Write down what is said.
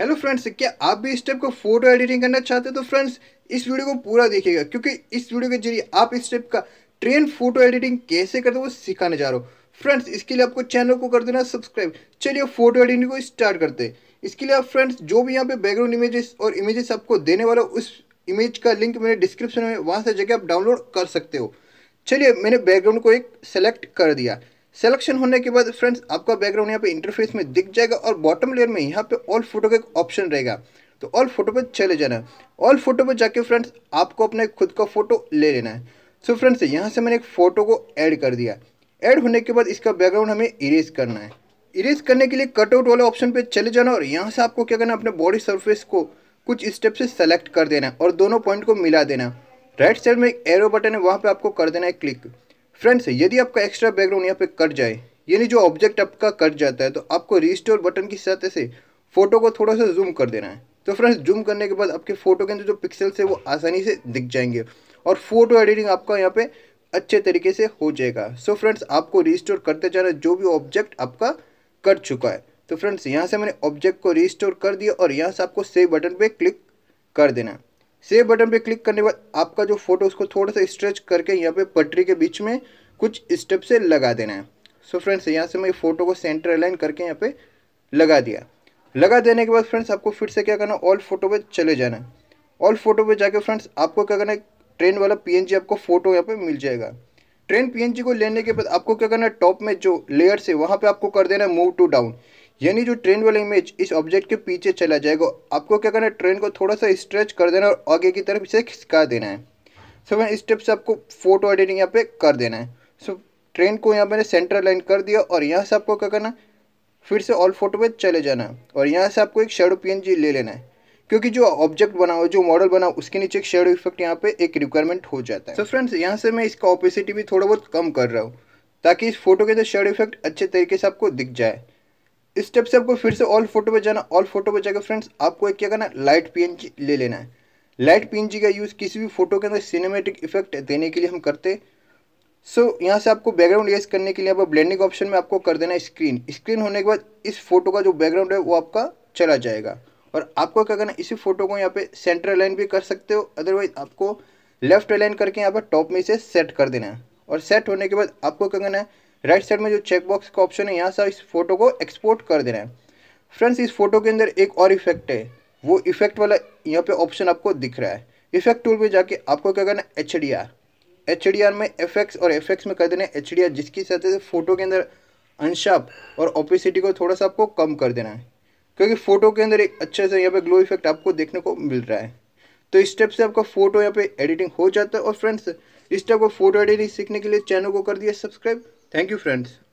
Hello तो friends क्या आप भी इस टाइप का फोटो एडिटिंग करना चाहते हो तो फ्रेंड्स इस वीडियो को पूरा देखिएगा क्योंकि इस वीडियो के जरिए आप इस टाइप का ट्रेन फोटो एडिटिंग कैसे करते हो वो सिखाने जा रहे हो फ्रेंड्स इसके लिए आपको चैनल को कर देना सब्सक्राइब चलिए फोटो एडिटिंग को स्टार्ट करते हैं इसके लिए आप फ्रेंड्स जो भी यहाँ पे बैकग्राउंड इमेजेस और इमेजेस आपको देने वाला उस इमेज का लिंक मेरे डिस्क्रिप्शन में वहाँ से जगह आप डाउनलोड कर सकते हो चलिए मैंने बैकग्राउंड को एक सेलेक्ट कर दिया सेलेक्शन होने के बाद फ्रेंड्स आपका बैकग्राउंड यहाँ पे इंटरफेस में दिख जाएगा और बॉटम लेयर में यहाँ पे ऑल फोटो का एक ऑप्शन रहेगा तो ऑल फोटो पर चले जाना है ऑल फोटो पर जाके फ्रेंड्स आपको अपने खुद का फ़ोटो ले लेना है सो so फ्रेंड्स यहाँ से मैंने एक फ़ोटो को ऐड कर दिया ऐड होने के बाद इसका बैकग्राउंड हमें इरेज करना है इरेज करने के लिए कटआउट वाले ऑप्शन पर चले जाना और यहाँ से आपको क्या करना अपने बॉडी सर्फेस को कुछ स्टेप से सेलेक्ट कर देना है और दोनों पॉइंट को मिला देना राइट साइड में एक एरो बटन है वहाँ पर आपको कर देना है क्लिक फ्रेंड्स यदि आपका एक्स्ट्रा बैकग्राउंड यहाँ पे कट जाए यानी जो ऑब्जेक्ट आपका कट जाता है तो आपको रिस्टोर बटन की सहायता से फ़ोटो को थोड़ा सा जूम कर देना है तो फ्रेंड्स जूम करने के बाद आपके फ़ोटो के अंदर जो पिक्सल्स है वो आसानी से दिख जाएंगे और फोटो एडिटिंग आपका यहाँ पे अच्छे तरीके से हो जाएगा सो so फ्रेंड्स आपको रिस्टोर करते जाना जो भी ऑब्जेक्ट आपका कट चुका है तो फ्रेंड्स यहाँ से मैंने ऑब्जेक्ट को रिस्टोर कर दिया और यहाँ से आपको सेव बटन पे क्लिक कर देना है सेव बटन पे क्लिक करने के बाद आपका जो फोटो उसको थोड़ा सा स्ट्रेच करके यहाँ पे पटरी के बीच में कुछ स्टेप से लगा देना है सो फ्रेंड्स यहाँ से मैं फ़ोटो को सेंटर अलाइन करके यहाँ पे लगा दिया लगा देने के बाद फ्रेंड्स आपको फिर से क्या करना ऑल फोटो पे चले जाना है ऑल फोटो पे जाके फ्रेंड्स आपको क्या करना है ट्रेन वाला पी आपको फोटो यहाँ पे मिल जाएगा ट्रेन पी को लेने के बाद आपको क्या करना है टॉप में जो लेयर से वहाँ पे आपको कर देना है मूव टू डाउन यानी जो ट्रेन वाला इमेज इस ऑब्जेक्ट के पीछे चला जाएगा आपको क्या करना है ट्रेन को थोड़ा सा स्ट्रेच कर देना और आगे की तरफ इसे खिसका देना है सो मैं स्टेप से आपको फोटो एडिटिंग यहाँ पे कर देना है सो ट्रेन को यहाँ मैंने सेंटर लाइन कर दिया और यहाँ से आपको क्या करना है फिर से ऑल फोटो पे चले जाना है और यहाँ से आपको एक शेडो पी ले लेना है क्योंकि जो ऑब्जेक्ट बना हुआ जो मॉडल बना हुआ उसके नीचे एक शेडो इफेक्ट यहाँ पे एक रिक्वायरमेंट हो जाता है सो फ्रेंड्स यहाँ से मैं इसका ऑपेसिटी भी थोड़ा बहुत कम कर रहा हूँ ताकि इस फोटो के अंदर शेडो इफेक्ट अच्छे तरीके से आपको दिख जाए इस स्टेप से आपको फिर से ऑल फोटो पे जाना ऑल फोटो पे जाकर फ्रेंड्स आपको एक क्या करना है लाइट पीएनजी ले लेना है लाइट पीएनजी का यूज़ किसी भी फोटो के अंदर सिनेमेटिक इफेक्ट देने के लिए हम करते सो so, यहाँ से आपको बैकग्राउंड रेस करने के लिए आप ब्लेंडिंग ऑप्शन में आपको कर देना स्क्रीन स्क्रीन होने के बाद इस फोटो का जो बैकग्राउंड है वो आपका चला जाएगा और आपको क्या करना है इसी फोटो को यहाँ पे सेंटर अलाइन भी कर सकते हो अदरवाइज आपको लेफ्ट अलाइन करके यहाँ पर टॉप में इसे सेट कर देना है और सेट होने के बाद आपको क्या करना है राइट साइड में जो चेकबॉक्स का ऑप्शन है यहाँ से इस फोटो को एक्सपोर्ट कर देना है फ्रेंड्स इस फोटो के अंदर एक और इफेक्ट है वो इफेक्ट वाला यहाँ पे ऑप्शन आपको दिख रहा है इफेक्ट टूल पे जाके आपको क्या करना है H D R H D R में एफ एक्स और एफ एक्स में कर देना है एच डी आर जिसकी सहायता से फोटो के अंदर अनशाप और ओपेसिटी को थोड़ा सा आपको कम कर देना है क्योंकि फ़ोटो के अंदर एक अच्छे से यहाँ पे ग्लो इफेक्ट आपको देखने को मिल रहा है तो इस स्टेप से आपका फोटो यहाँ पे एडिटिंग हो जाता है और फ्रेंड्स इस टाइप को फोटो एडिटिंग सीखने के लिए चैनल को कर दिया सब्सक्राइब Thank you friends.